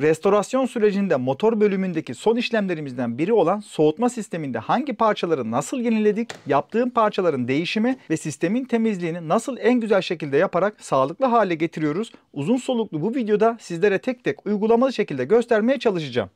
Restorasyon sürecinde motor bölümündeki son işlemlerimizden biri olan soğutma sisteminde hangi parçaları nasıl yeniledik, yaptığım parçaların değişimi ve sistemin temizliğini nasıl en güzel şekilde yaparak sağlıklı hale getiriyoruz uzun soluklu bu videoda sizlere tek tek uygulamalı şekilde göstermeye çalışacağım.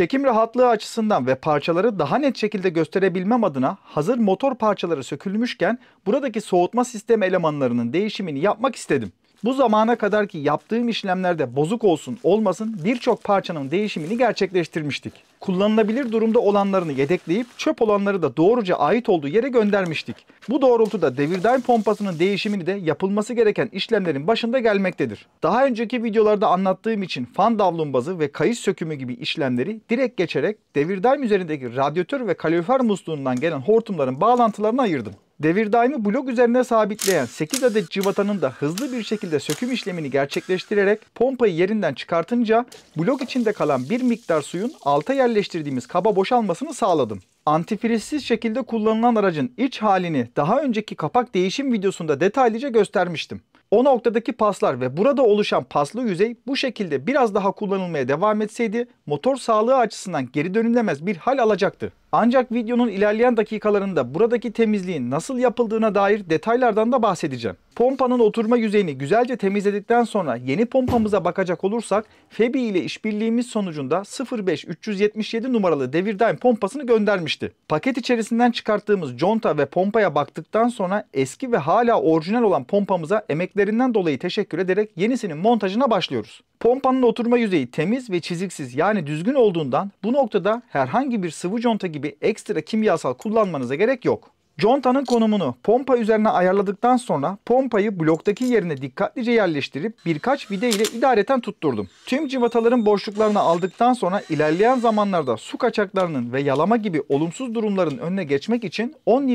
Çekim rahatlığı açısından ve parçaları daha net şekilde gösterebilmem adına hazır motor parçaları sökülmüşken buradaki soğutma sistemi elemanlarının değişimini yapmak istedim. Bu zamana kadar ki yaptığım işlemlerde bozuk olsun olmasın birçok parçanın değişimini gerçekleştirmiştik. Kullanılabilir durumda olanlarını yedekleyip çöp olanları da doğruca ait olduğu yere göndermiştik. Bu doğrultuda devirdaim pompasının değişimini de yapılması gereken işlemlerin başında gelmektedir. Daha önceki videolarda anlattığım için fan davlumbazı ve kayış sökümü gibi işlemleri direkt geçerek devirdaim üzerindeki radyatör ve kalorifer musluğundan gelen hortumların bağlantılarını ayırdım. Devir daimi blok üzerine sabitleyen 8 adet civatanın da hızlı bir şekilde söküm işlemini gerçekleştirerek pompayı yerinden çıkartınca blok içinde kalan bir miktar suyun alta yerleştirdiğimiz kaba boşalmasını sağladım. Antifrizsiz şekilde kullanılan aracın iç halini daha önceki kapak değişim videosunda detaylıca göstermiştim. O noktadaki paslar ve burada oluşan paslı yüzey bu şekilde biraz daha kullanılmaya devam etseydi motor sağlığı açısından geri dönülemez bir hal alacaktı. Ancak videonun ilerleyen dakikalarında buradaki temizliğin nasıl yapıldığına dair detaylardan da bahsedeceğim. Pompanın oturma yüzeyini güzelce temizledikten sonra yeni pompamıza bakacak olursak Febi ile işbirliğimiz sonucunda 05377 numaralı Devirdine pompasını göndermişti. Paket içerisinden çıkarttığımız conta ve pompaya baktıktan sonra eski ve hala orijinal olan pompamıza emeklerinden dolayı teşekkür ederek yenisinin montajına başlıyoruz. Pompanın oturma yüzeyi temiz ve çiziksiz yani düzgün olduğundan bu noktada herhangi bir sıvı conta gibi gibi ekstra kimyasal kullanmanıza gerek yok. Contanın konumunu pompa üzerine ayarladıktan sonra pompayı bloktaki yerine dikkatlice yerleştirip birkaç vide ile idareten tutturdum. Tüm civataların boşluklarını aldıktan sonra ilerleyen zamanlarda su kaçaklarının ve yalama gibi olumsuz durumların önüne geçmek için 10 Nm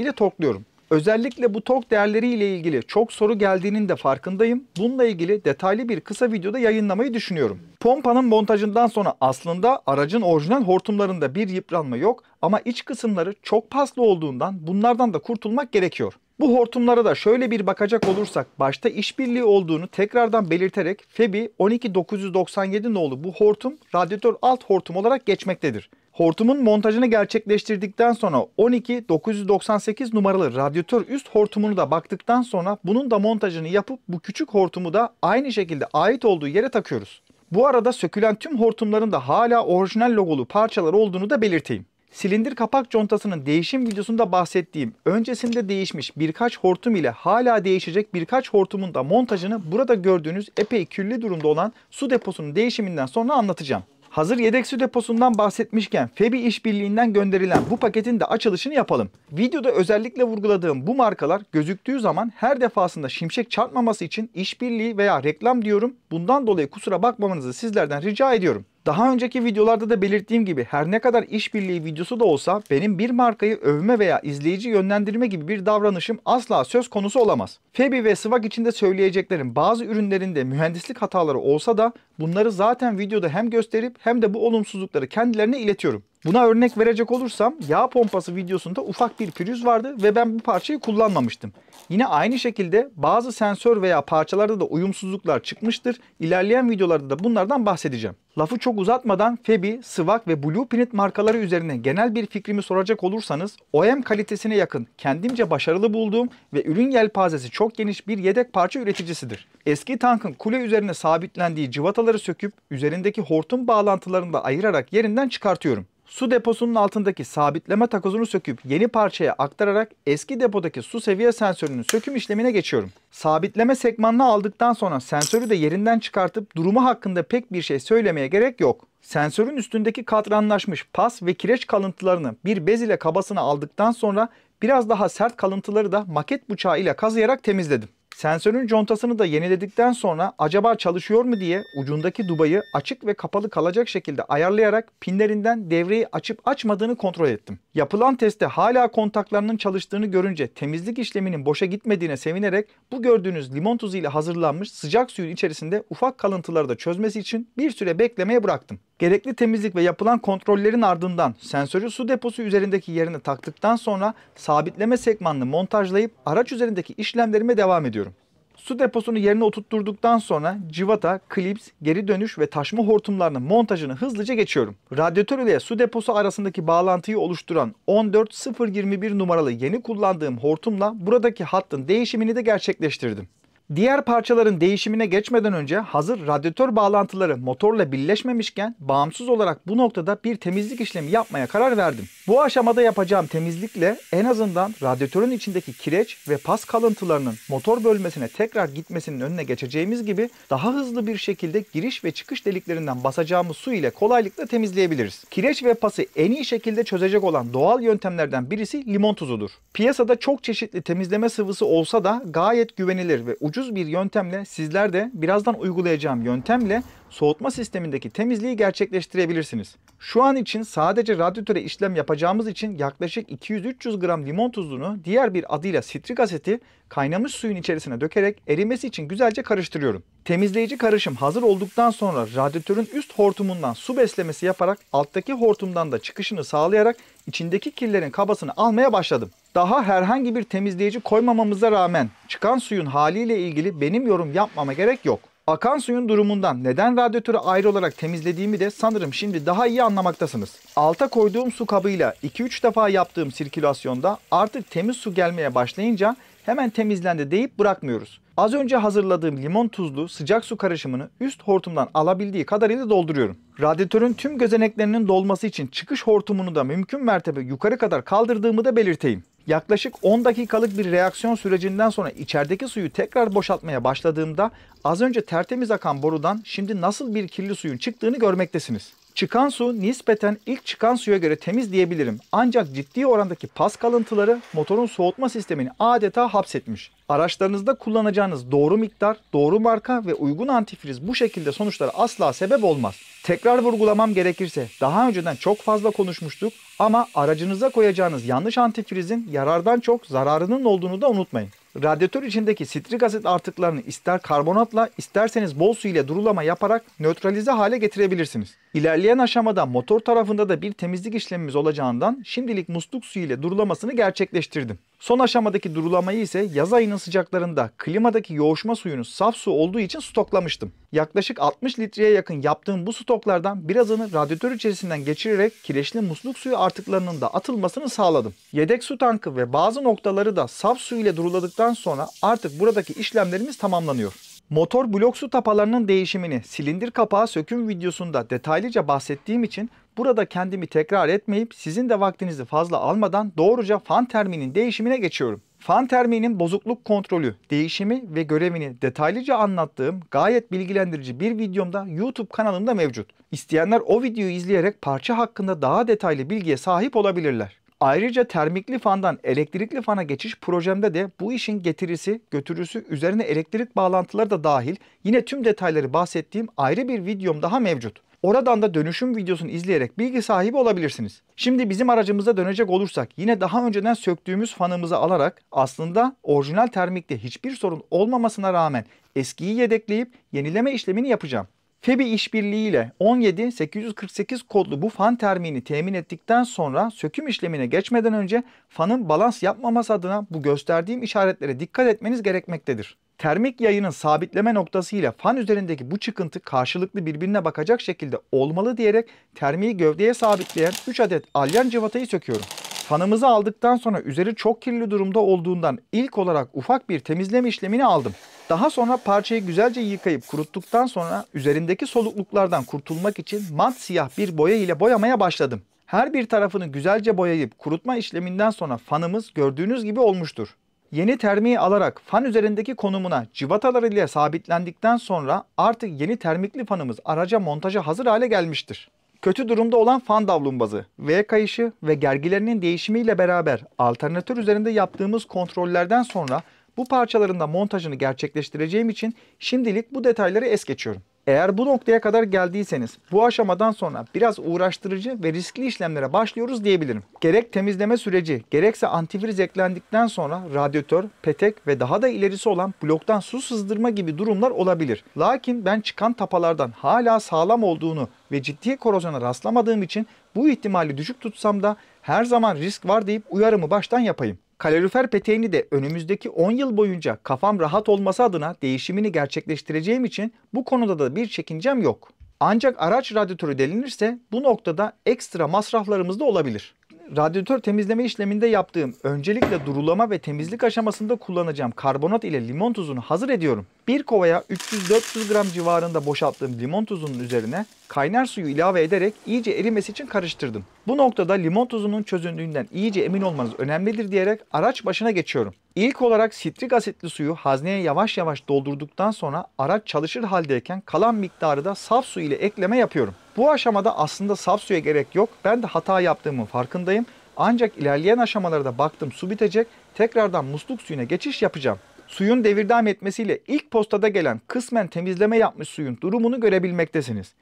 ile tokluyorum. Özellikle bu tok değerleri ile ilgili çok soru geldiğinin de farkındayım. Bununla ilgili detaylı bir kısa videoda yayınlamayı düşünüyorum. Pompanın montajından sonra aslında aracın orijinal hortumlarında bir yıpranma yok ama iç kısımları çok paslı olduğundan bunlardan da kurtulmak gerekiyor. Bu hortumlara da şöyle bir bakacak olursak başta işbirliği olduğunu tekrardan belirterek FEBI 12997 nolu bu hortum radyatör alt hortum olarak geçmektedir. Hortumun montajını gerçekleştirdikten sonra 12998 numaralı radyatör üst hortumunu da baktıktan sonra bunun da montajını yapıp bu küçük hortumu da aynı şekilde ait olduğu yere takıyoruz. Bu arada sökülen tüm hortumların da hala orijinal logolu parçalar olduğunu da belirteyim. Silindir kapak contasının değişim videosunda bahsettiğim öncesinde değişmiş birkaç hortum ile hala değişecek birkaç hortumun da montajını burada gördüğünüz epey kirli durumda olan su deposunun değişiminden sonra anlatacağım. Hazır yedek su deposundan bahsetmişken Febi işbirliğinden gönderilen bu paketin de açılışını yapalım. Videoda özellikle vurguladığım bu markalar gözüktüğü zaman her defasında şimşek çarpmaması için işbirliği veya reklam diyorum. Bundan dolayı kusura bakmamanızı sizlerden rica ediyorum. Daha önceki videolarda da belirttiğim gibi her ne kadar işbirliği videosu da olsa benim bir markayı övme veya izleyici yönlendirme gibi bir davranışım asla söz konusu olamaz. Febi ve Swag için de söyleyeceklerim bazı ürünlerinde mühendislik hataları olsa da bunları zaten videoda hem gösterip hem de bu olumsuzlukları kendilerine iletiyorum. Buna örnek verecek olursam yağ pompası videosunda ufak bir pürüz vardı ve ben bu parçayı kullanmamıştım. Yine aynı şekilde bazı sensör veya parçalarda da uyumsuzluklar çıkmıştır. İlerleyen videolarda da bunlardan bahsedeceğim. Lafı çok uzatmadan Febi, Swag ve Blueprint markaları üzerine genel bir fikrimi soracak olursanız OEM kalitesine yakın kendimce başarılı bulduğum ve ürün yelpazesi çok geniş bir yedek parça üreticisidir. Eski tankın kule üzerine sabitlendiği cıvataları söküp üzerindeki hortum bağlantılarını da ayırarak yerinden çıkartıyorum. Su deposunun altındaki sabitleme takozunu söküp yeni parçaya aktararak eski depodaki su seviye sensörünün söküm işlemine geçiyorum. Sabitleme sekmanını aldıktan sonra sensörü de yerinden çıkartıp durumu hakkında pek bir şey söylemeye gerek yok. Sensörün üstündeki katranlaşmış pas ve kireç kalıntılarını bir bez ile kabasına aldıktan sonra biraz daha sert kalıntıları da maket bıçağı ile kazıyarak temizledim. Sensörün contasını da yeniledikten sonra acaba çalışıyor mu diye ucundaki dubayı açık ve kapalı kalacak şekilde ayarlayarak pinlerinden devreyi açıp açmadığını kontrol ettim. Yapılan testte hala kontaklarının çalıştığını görünce temizlik işleminin boşa gitmediğine sevinerek bu gördüğünüz limon tuzu ile hazırlanmış sıcak suyun içerisinde ufak kalıntıları da çözmesi için bir süre beklemeye bıraktım. Gerekli temizlik ve yapılan kontrollerin ardından sensörü su deposu üzerindeki yerine taktıktan sonra sabitleme sekmanını montajlayıp araç üzerindeki işlemlerime devam ediyorum. Su deposunu yerine oturtturduktan sonra civata, klips, geri dönüş ve taşma hortumlarının montajını hızlıca geçiyorum. Radyatör ile su deposu arasındaki bağlantıyı oluşturan 14021 numaralı yeni kullandığım hortumla buradaki hattın değişimini de gerçekleştirdim. Diğer parçaların değişimine geçmeden önce hazır radyatör bağlantıları motorla birleşmemişken bağımsız olarak bu noktada bir temizlik işlemi yapmaya karar verdim. Bu aşamada yapacağım temizlikle en azından radyatörün içindeki kireç ve pas kalıntılarının motor bölmesine tekrar gitmesinin önüne geçeceğimiz gibi daha hızlı bir şekilde giriş ve çıkış deliklerinden basacağımız su ile kolaylıkla temizleyebiliriz. Kireç ve pası en iyi şekilde çözecek olan doğal yöntemlerden birisi limon tuzudur. Piyasada çok çeşitli temizleme sıvısı olsa da gayet güvenilir ve ucuz ucuz bir yöntemle sizler de birazdan uygulayacağım yöntemle soğutma sistemindeki temizliği gerçekleştirebilirsiniz. Şu an için sadece radyatöre işlem yapacağımız için yaklaşık 200-300 gram limon tuzunu diğer bir adıyla sitrik aseti kaynamış suyun içerisine dökerek erimesi için güzelce karıştırıyorum. Temizleyici karışım hazır olduktan sonra radyatörün üst hortumundan su beslemesi yaparak alttaki hortumdan da çıkışını sağlayarak içindeki kirlerin kabasını almaya başladım. Daha herhangi bir temizleyici koymamamıza rağmen çıkan suyun haliyle ilgili benim yorum yapmama gerek yok. Akan suyun durumundan neden radyatörü ayrı olarak temizlediğimi de sanırım şimdi daha iyi anlamaktasınız. Alta koyduğum su kabıyla 2-3 defa yaptığım sirkülasyonda artık temiz su gelmeye başlayınca hemen temizlendi deyip bırakmıyoruz. Az önce hazırladığım limon tuzlu sıcak su karışımını üst hortumdan alabildiği kadarıyla dolduruyorum. Radyatörün tüm gözeneklerinin dolması için çıkış hortumunu da mümkün mertebe yukarı kadar kaldırdığımı da belirteyim. Yaklaşık 10 dakikalık bir reaksiyon sürecinden sonra içerideki suyu tekrar boşaltmaya başladığımda az önce tertemiz akan borudan şimdi nasıl bir kirli suyun çıktığını görmektesiniz. Çıkan su nispeten ilk çıkan suya göre temiz diyebilirim. Ancak ciddi orandaki pas kalıntıları motorun soğutma sistemini adeta hapsetmiş. Araçlarınızda kullanacağınız doğru miktar, doğru marka ve uygun antifriz bu şekilde sonuçlara asla sebep olmaz. Tekrar vurgulamam gerekirse daha önceden çok fazla konuşmuştuk ama aracınıza koyacağınız yanlış antifrizin yarardan çok zararının olduğunu da unutmayın. Radyatör içindeki sitrik asit artıklarını ister karbonatla isterseniz bol su ile durulama yaparak nötralize hale getirebilirsiniz. İlerleyen aşamada motor tarafında da bir temizlik işlemimiz olacağından şimdilik musluk suyu ile durulamasını gerçekleştirdim. Son aşamadaki durulamayı ise yaz ayının sıcaklarında klimadaki yoğuşma suyunun saf su olduğu için stoklamıştım. Yaklaşık 60 litreye yakın yaptığım bu stoklardan birazını radyatör içerisinden geçirerek kireçli musluk suyu artıklarının da atılmasını sağladım. Yedek su tankı ve bazı noktaları da saf su ile duruladıktan sonra artık buradaki işlemlerimiz tamamlanıyor. Motor blok su tapalarının değişimini silindir kapağı söküm videosunda detaylıca bahsettiğim için burada kendimi tekrar etmeyip sizin de vaktinizi fazla almadan doğruca fan terminin değişimine geçiyorum. Fan termi'nin bozukluk kontrolü, değişimi ve görevini detaylıca anlattığım gayet bilgilendirici bir videomda YouTube kanalımda mevcut. İsteyenler o videoyu izleyerek parça hakkında daha detaylı bilgiye sahip olabilirler. Ayrıca termikli fandan elektrikli fana geçiş projemde de bu işin getirisi, götürüsü, üzerine elektrik bağlantıları da dahil yine tüm detayları bahsettiğim ayrı bir videom daha mevcut. Oradan da dönüşüm videosunu izleyerek bilgi sahibi olabilirsiniz. Şimdi bizim aracımıza dönecek olursak yine daha önceden söktüğümüz fanımızı alarak aslında orijinal termikte hiçbir sorun olmamasına rağmen eskiyi yedekleyip yenileme işlemini yapacağım. FEBİ işbirliğiyle 17848 kodlu bu fan termini temin ettikten sonra söküm işlemine geçmeden önce fanın balans yapmaması adına bu gösterdiğim işaretlere dikkat etmeniz gerekmektedir. Termik yayının sabitleme noktası ile fan üzerindeki bu çıkıntı karşılıklı birbirine bakacak şekilde olmalı diyerek termiği gövdeye sabitleyen 3 adet alyan cıvatayı söküyorum. Fanımızı aldıktan sonra üzeri çok kirli durumda olduğundan ilk olarak ufak bir temizleme işlemini aldım. Daha sonra parçayı güzelce yıkayıp kuruttuktan sonra üzerindeki solukluklardan kurtulmak için mat siyah bir boya ile boyamaya başladım. Her bir tarafını güzelce boyayıp kurutma işleminden sonra fanımız gördüğünüz gibi olmuştur. Yeni termiği alarak fan üzerindeki konumuna civatalar ile sabitlendikten sonra artık yeni termikli fanımız araca montaja hazır hale gelmiştir. Kötü durumda olan fan davlumbazı, V kayışı ve gergilerinin değişimiyle beraber alternatör üzerinde yaptığımız kontrollerden sonra bu parçaların da montajını gerçekleştireceğim için şimdilik bu detayları es geçiyorum. Eğer bu noktaya kadar geldiyseniz bu aşamadan sonra biraz uğraştırıcı ve riskli işlemlere başlıyoruz diyebilirim. Gerek temizleme süreci gerekse antifriz eklendikten sonra radyatör, petek ve daha da ilerisi olan bloktan su sızdırma gibi durumlar olabilir. Lakin ben çıkan tapalardan hala sağlam olduğunu ve ciddi korozyona rastlamadığım için bu ihtimali düşük tutsam da her zaman risk var deyip uyarımı baştan yapayım kalorifer peteğini de önümüzdeki 10 yıl boyunca kafam rahat olması adına değişimini gerçekleştireceğim için bu konuda da bir çekincem yok. Ancak araç radyatörü delinirse bu noktada ekstra masraflarımız da olabilir radyatör temizleme işleminde yaptığım öncelikle durulama ve temizlik aşamasında kullanacağım karbonat ile limon tuzunu hazır ediyorum. Bir kovaya 300-400 gram civarında boşalttığım limon tuzunun üzerine kaynar suyu ilave ederek iyice erimesi için karıştırdım. Bu noktada limon tuzunun çözündüğünden iyice emin olmanız önemlidir diyerek araç başına geçiyorum. İlk olarak sitrik asitli suyu hazneye yavaş yavaş doldurduktan sonra araç çalışır haldeyken kalan miktarı da saf su ile ekleme yapıyorum. Bu aşamada aslında saf suya gerek yok. Ben de hata yaptığımın farkındayım. Ancak ilerleyen aşamalarda baktım su bitecek. Tekrardan musluk suyuna geçiş yapacağım. Suyun devirdam etmesiyle ilk postada gelen kısmen temizleme yapmış suyun durumunu görebilmektesiniz.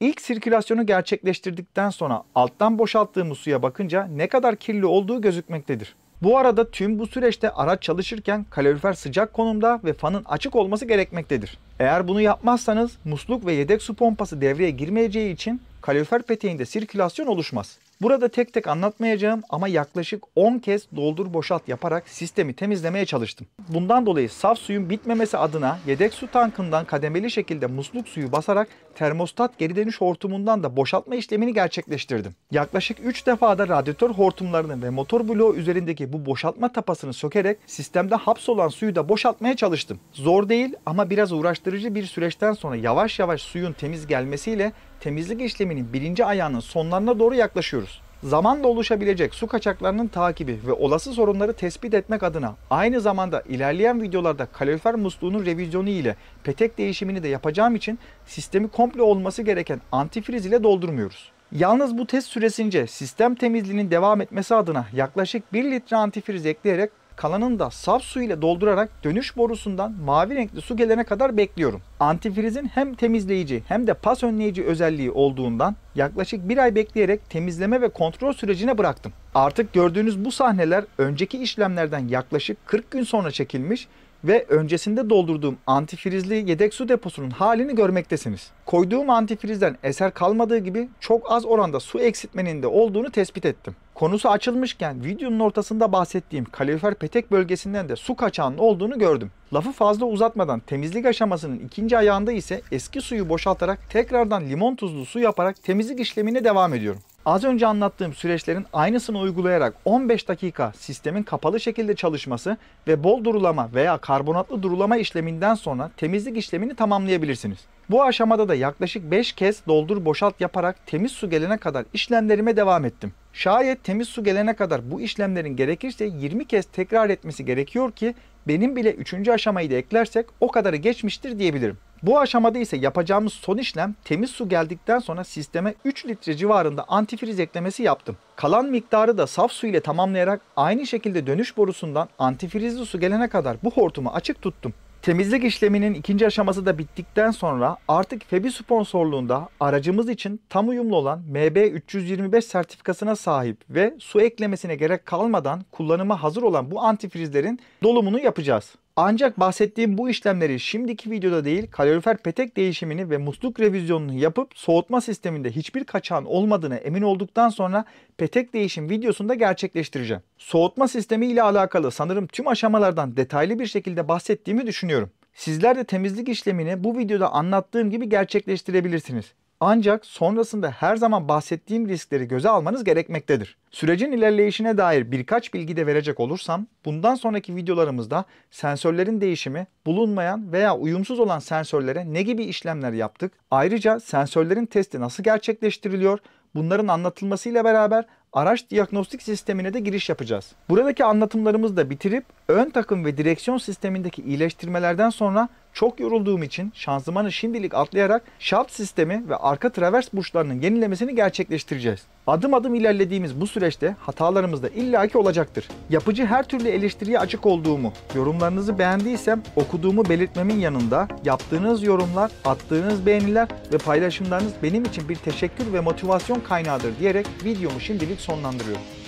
İlk sirkülasyonu gerçekleştirdikten sonra alttan boşalttığımız suya bakınca ne kadar kirli olduğu gözükmektedir. Bu arada tüm bu süreçte araç çalışırken kalorifer sıcak konumda ve fanın açık olması gerekmektedir. Eğer bunu yapmazsanız musluk ve yedek su pompası devreye girmeyeceği için kalorifer peteğinde sirkülasyon oluşmaz. Burada tek tek anlatmayacağım ama yaklaşık 10 kez doldur boşalt yaparak sistemi temizlemeye çalıştım. Bundan dolayı saf suyun bitmemesi adına yedek su tankından kademeli şekilde musluk suyu basarak termostat geri dönüş hortumundan da boşaltma işlemini gerçekleştirdim. Yaklaşık 3 defada radyatör hortumlarının ve motor bloğu üzerindeki bu boşaltma tapasını sökerek sistemde hapsolan suyu da boşaltmaya çalıştım. Zor değil ama biraz uğraştırıcı bir süreçten sonra yavaş yavaş suyun temiz gelmesiyle temizlik işleminin birinci ayağının sonlarına doğru yaklaşıyoruz. Zamanla oluşabilecek su kaçaklarının takibi ve olası sorunları tespit etmek adına aynı zamanda ilerleyen videolarda kalorifer musluğunun revizyonu ile petek değişimini de yapacağım için sistemi komple olması gereken antifriz ile doldurmuyoruz. Yalnız bu test süresince sistem temizliğinin devam etmesi adına yaklaşık 1 litre antifriz ekleyerek kalanını da saf su ile doldurarak dönüş borusundan mavi renkli su gelene kadar bekliyorum. Antifrizin hem temizleyici hem de pas önleyici özelliği olduğundan yaklaşık bir ay bekleyerek temizleme ve kontrol sürecine bıraktım. Artık gördüğünüz bu sahneler önceki işlemlerden yaklaşık 40 gün sonra çekilmiş ve öncesinde doldurduğum antifrizli yedek su deposunun halini görmektesiniz. Koyduğum antifrizden eser kalmadığı gibi çok az oranda su eksiltmenin de olduğunu tespit ettim. Konusu açılmışken videonun ortasında bahsettiğim kalorifer petek bölgesinden de su kaçağının olduğunu gördüm. Lafı fazla uzatmadan temizlik aşamasının ikinci ayağında ise eski suyu boşaltarak tekrardan limon tuzlu su yaparak temizlik işlemine devam ediyorum. Az önce anlattığım süreçlerin aynısını uygulayarak 15 dakika sistemin kapalı şekilde çalışması ve bol durulama veya karbonatlı durulama işleminden sonra temizlik işlemini tamamlayabilirsiniz. Bu aşamada da yaklaşık 5 kez doldur boşalt yaparak temiz su gelene kadar işlemlerime devam ettim. Şayet temiz su gelene kadar bu işlemlerin gerekirse 20 kez tekrar etmesi gerekiyor ki benim bile 3. aşamayı da eklersek o kadarı geçmiştir diyebilirim. Bu aşamada ise yapacağımız son işlem temiz su geldikten sonra sisteme 3 litre civarında antifriz eklemesi yaptım. Kalan miktarı da saf su ile tamamlayarak aynı şekilde dönüş borusundan antifrizli su gelene kadar bu hortumu açık tuttum. Temizlik işleminin ikinci aşaması da bittikten sonra artık FEBİ sponsorluğunda aracımız için tam uyumlu olan MB325 sertifikasına sahip ve su eklemesine gerek kalmadan kullanıma hazır olan bu antifrizlerin dolumunu yapacağız. Ancak bahsettiğim bu işlemleri şimdiki videoda değil kalorifer petek değişimini ve musluk revizyonunu yapıp soğutma sisteminde hiçbir kaçağın olmadığına emin olduktan sonra petek değişim videosunda gerçekleştireceğim. Soğutma sistemi ile alakalı sanırım tüm aşamalardan detaylı bir şekilde bahsettiğimi düşünüyorum. Sizler de temizlik işlemini bu videoda anlattığım gibi gerçekleştirebilirsiniz. Ancak sonrasında her zaman bahsettiğim riskleri göze almanız gerekmektedir. Sürecin ilerleyişine dair birkaç bilgi de verecek olursam, bundan sonraki videolarımızda sensörlerin değişimi, bulunmayan veya uyumsuz olan sensörlere ne gibi işlemler yaptık, ayrıca sensörlerin testi nasıl gerçekleştiriliyor, bunların anlatılmasıyla beraber araç diagnostik sistemine de giriş yapacağız. Buradaki anlatımlarımızı da bitirip ön takım ve direksiyon sistemindeki iyileştirmelerden sonra çok yorulduğum için şanzımanı şimdilik atlayarak şaft sistemi ve arka travers burçlarının yenilemesini gerçekleştireceğiz. Adım adım ilerlediğimiz bu süreçte hatalarımız da illaki olacaktır. Yapıcı her türlü eleştiriye açık olduğumu, yorumlarınızı beğendiysem okuduğumu belirtmemin yanında yaptığınız yorumlar, attığınız beğeniler ve paylaşımlarınız benim için bir teşekkür ve motivasyon kaynağıdır diyerek videomu şimdilik sonlandırıyorum.